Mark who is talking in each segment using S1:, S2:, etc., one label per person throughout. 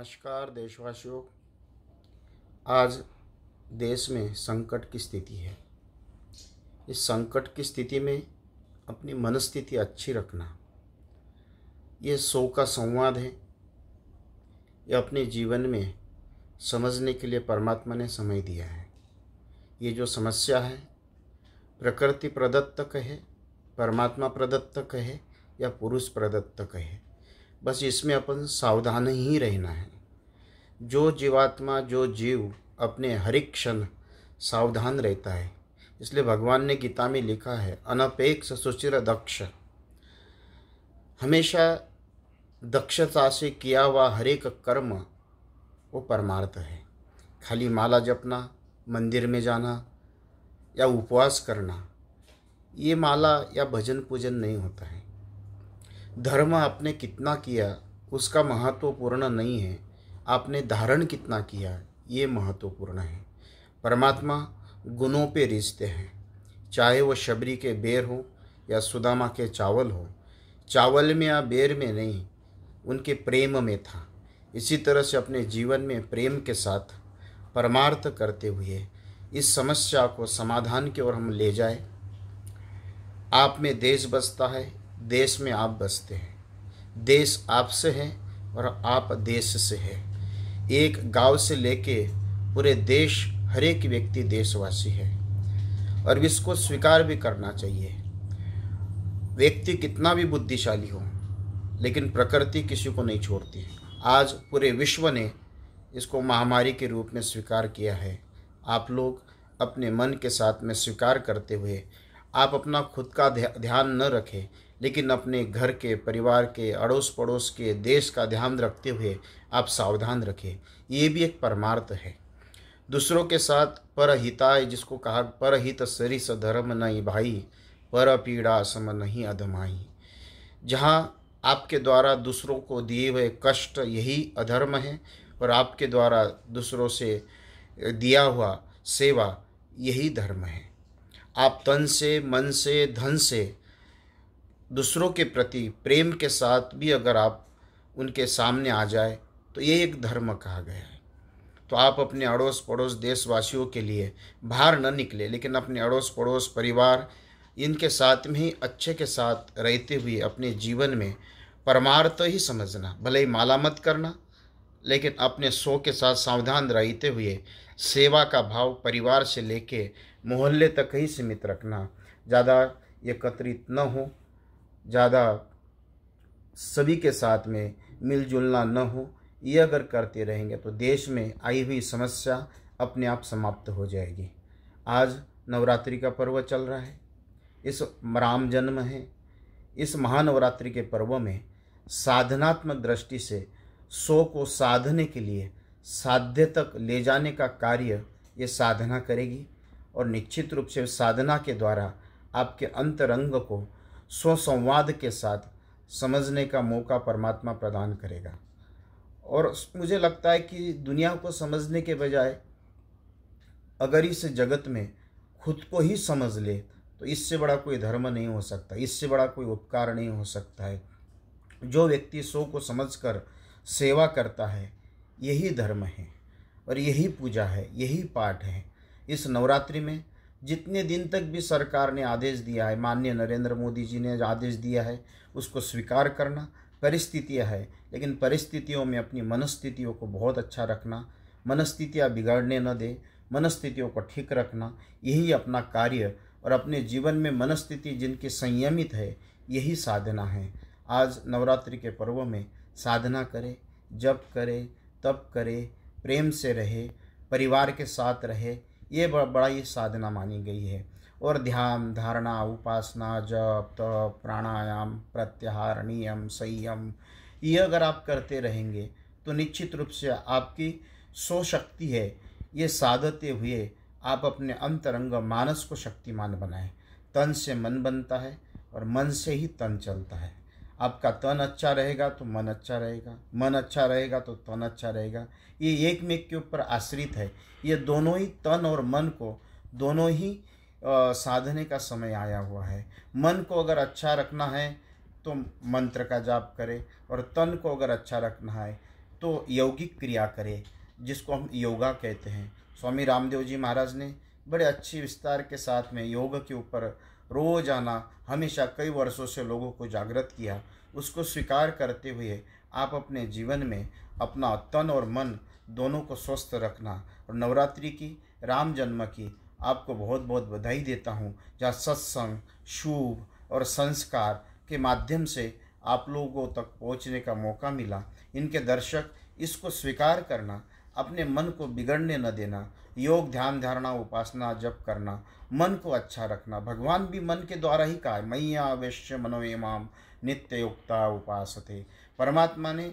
S1: नमस्कार देशवासियों आज देश में संकट की स्थिति है इस संकट की स्थिति में अपनी मनस्थिति अच्छी रखना ये सो का संवाद है ये अपने जीवन में समझने के लिए परमात्मा ने समय दिया है ये जो समस्या है प्रकृति प्रदत्त कहे परमात्मा प्रदत्त कहे या पुरुष प्रदत्त कहे बस इसमें अपन सावधान ही रहना है जो जीवात्मा जो जीव अपने हर क्षण सावधान रहता है इसलिए भगवान ने गीता में लिखा है अनपेक्ष सुचिर दक्ष हमेशा दक्षता से किया हुआ हरेक कर्म वो परमार्थ है खाली माला जपना मंदिर में जाना या उपवास करना ये माला या भजन पूजन नहीं होता है धर्म आपने कितना किया उसका महत्वपूर्ण नहीं है आपने धारण कितना किया ये महत्वपूर्ण है परमात्मा गुणों पे रिश्ते हैं चाहे वो शबरी के बेर हो या सुदामा के चावल हो चावल में या बेर में नहीं उनके प्रेम में था इसी तरह से अपने जीवन में प्रेम के साथ परमार्थ करते हुए इस समस्या को समाधान की ओर हम ले जाए आप में देश बसता है देश में आप बसते हैं देश आपसे है और आप देश से है एक गांव से लेके पूरे देश हर एक व्यक्ति देशवासी है और इसको स्वीकार भी करना चाहिए व्यक्ति कितना भी बुद्धिशाली हो लेकिन प्रकृति किसी को नहीं छोड़ती आज पूरे विश्व ने इसको महामारी के रूप में स्वीकार किया है आप लोग अपने मन के साथ में स्वीकार करते हुए आप अपना खुद का ध्यान न रखें लेकिन अपने घर के परिवार के अड़ोस पड़ोस के देश का ध्यान रखते हुए आप सावधान रखें ये भी एक परमार्थ है दूसरों के साथ परहिताय जिसको कहा परहित स धर्म नहीं भाई पर पीड़ा सम नहीं अधमाई जहाँ आपके द्वारा दूसरों को दिए हुए कष्ट यही अधर्म है और आपके द्वारा दूसरों से दिया हुआ सेवा यही धर्म है आप तन से मन से धन से दूसरों के प्रति प्रेम के साथ भी अगर आप उनके सामने आ जाए तो ये एक धर्म कहा गया है तो आप अपने अड़ोस पड़ोस देशवासियों के लिए बाहर न निकले लेकिन अपने अड़ोस पड़ोस परिवार इनके साथ में ही अच्छे के साथ रहते हुए अपने जीवन में परमार्थ ही समझना भले ही माला मत करना लेकिन अपने सो के साथ सावधान रहते हुए सेवा का भाव परिवार से लेके मोहल्ले तक ही सीमित रखना ज़्यादा एकत्रित न हो ज़्यादा सभी के साथ में मिलजुलना न हो ये अगर करते रहेंगे तो देश में आई हुई समस्या अपने आप समाप्त हो जाएगी आज नवरात्रि का पर्व चल रहा है इस राम जन्म है इस महानवरात्रि के पर्व में साधनात्मक दृष्टि से सो को साधने के लिए साध्य तक ले जाने का कार्य ये साधना करेगी और निश्चित रूप से साधना के द्वारा आपके अंतरंग को स्वसंवाद के साथ समझने का मौका परमात्मा प्रदान करेगा और मुझे लगता है कि दुनिया को समझने के बजाय अगर इस जगत में खुद को ही समझ ले तो इससे बड़ा कोई धर्म नहीं हो सकता इससे बड़ा कोई उपकार नहीं हो सकता है जो व्यक्ति सो को समझकर सेवा करता है यही धर्म है और यही पूजा है यही पाठ है इस नवरात्रि में जितने दिन तक भी सरकार ने आदेश दिया है माननीय नरेंद्र मोदी जी ने आदेश दिया है उसको स्वीकार करना परिस्थितियाँ है लेकिन परिस्थितियों में अपनी मनस्थितियों को बहुत अच्छा रखना मनस्थितियाँ बिगाड़ने न दे मनस्थितियों को ठीक रखना यही अपना कार्य और अपने जीवन में मनस्थिति जिनकी संयमित है यही साधना है आज नवरात्रि के पर्व में साधना करें जप करें तप करें प्रेम से रहे परिवार के साथ रहे ये बड़ा ही साधना मानी गई है और ध्यान धारणा उपासना जप तप प्राणायाम प्रत्याहार नियम संयम ये अगर आप करते रहेंगे तो निश्चित रूप से आपकी सो शक्ति है ये साधते हुए आप अपने अंतरंग मानस को शक्तिमान बनाएं तन से मन बनता है और मन से ही तन चलता है आपका तन अच्छा रहेगा तो मन अच्छा रहेगा मन अच्छा रहेगा तो तन अच्छा रहेगा ये एक में के ऊपर आश्रित है ये दोनों ही तन और मन को दोनों ही साधने का समय आया हुआ है मन को अगर अच्छा रखना है तो मंत्र का जाप करें और तन को अगर अच्छा रखना है तो यौगिक क्रिया करें जिसको हम योगा कहते हैं स्वामी रामदेव जी महाराज ने बड़े अच्छी विस्तार के साथ में योग के ऊपर रोज आना हमेशा कई वर्षों से लोगों को जागृत किया उसको स्वीकार करते हुए आप अपने जीवन में अपना तन और मन दोनों को स्वस्थ रखना और नवरात्रि की राम जन्म की आपको बहुत बहुत बधाई देता हूँ जहाँ सत्संग शुभ और संस्कार के माध्यम से आप लोगों तक पहुँचने का मौका मिला इनके दर्शक इसको स्वीकार करना अपने मन को बिगड़ने न देना योग ध्यान धारणा उपासना जप करना मन को अच्छा रखना भगवान भी मन के द्वारा ही कहा मैया मनो मनोयमाम नित्य युक्ता उपास थे परमात्मा ने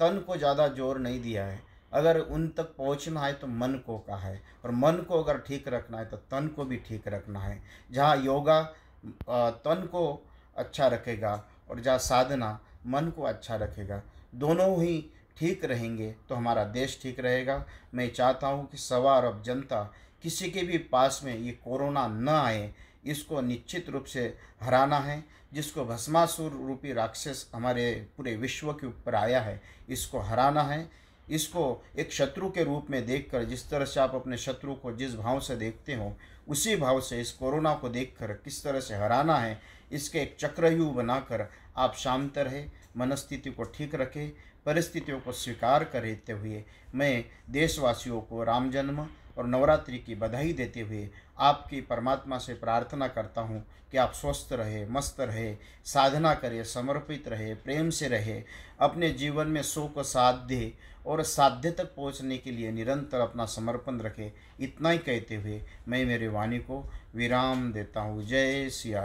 S1: तन को ज़्यादा जोर नहीं दिया है अगर उन तक पहुंचना है तो मन को कहा है और मन को अगर ठीक रखना है तो तन को भी ठीक रखना है जहाँ योगा तन को अच्छा रखेगा और जहाँ साधना मन को अच्छा रखेगा दोनों ही ठीक रहेंगे तो हमारा देश ठीक रहेगा मैं चाहता हूँ कि सवा अरब जनता किसी के भी पास में ये कोरोना न आए इसको निश्चित रूप से हराना है जिसको भस्मासुर रूपी राक्षस हमारे पूरे विश्व के ऊपर आया है इसको हराना है इसको एक शत्रु के रूप में देखकर जिस तरह से आप अपने शत्रु को जिस भाव से देखते हो उसी भाव से इस कोरोना को देखकर किस तरह से हराना है इसके एक चक्रव्यूह बनाकर आप शांत रहे मनस्थिति को ठीक रखे परिस्थितियों को स्वीकार करते हुए मैं देशवासियों को राम जन्म और नवरात्रि की बधाई देते हुए आपकी परमात्मा से प्रार्थना करता हूँ कि आप स्वस्थ रहे मस्त रहे साधना करें समर्पित रहे प्रेम से रहे अपने जीवन में सुख को साध्य और साध्य तक पहुँचने के लिए निरंतर अपना समर्पण रखें इतना ही कहते हुए मैं मेरी वाणी को विराम देता हूँ जय सिया